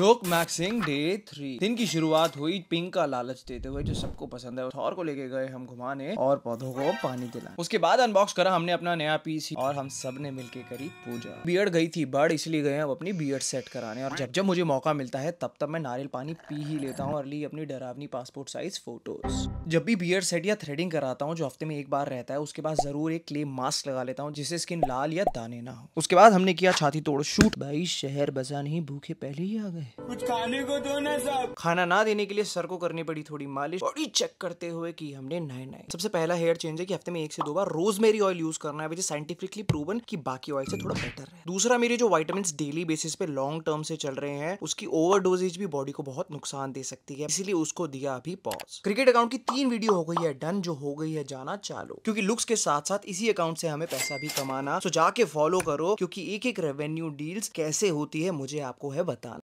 लोक maxing day three दिन की शुरुआत हुई पिंक का लालच देते हुए जो सबको पसंद है थॉर को लेके गए हम घुमाने और पौधों को पानी दिला उसके बाद अनबॉक्स करा हमने अपना नया पीस और हम सब ने मिलके करी पूजा बियड गई थी बर्ड इसलिए गए हम अपनी बियड सेट कराने और जब जब मुझे मौका मिलता है तब तब मैं नारियल पानी पी ही लेता हूँ और ली अपनी डरावनी पासपोर्ट साइज फोटोज जब भी बियड सेट या थ्रेडिंग कराता हूँ जो हफ्ते में एक बार रहता है उसके बाद जरूर एक क्ले मास्क लगा लेता हूँ जिससे स्किन लाल या दाने ना हो उसके बाद हमने किया छाती तोड़ शूट भाई शहर बजा नहीं भूखे पहले ही आ गए कुछ खाने को दो ना साहब खाना ना देने के लिए सर को करनी पड़ी थोड़ी मालिश बॉडी चेक करते हुए कि हमने नए नए सबसे पहला हेयर चेंज है कि हफ्ते में एक से दो बार रोजमेरी ऑयल यूज करना है साइंटिफिकली प्रूवन कि बाकी ऑयल से थोड़ा बेटर है दूसरा मेरे जो वाइटामिन डेली बेसिस पे लॉन्ग टर्म से चल रहे हैं उसकी ओवर भी बॉडी को बहुत नुकसान दे सकती है इसीलिए उसको दिया अभी पॉज क्रिकेट अकाउंट की तीन वीडियो हो गई है डन जो हो गई है जाना चालो क्योंकि लुक्स के साथ साथ इसी अकाउंट से हमें पैसा भी कमाना सो जाके फॉलो करो क्योंकि एक एक रेवेन्यू डील्स कैसे होती है मुझे आपको है बताना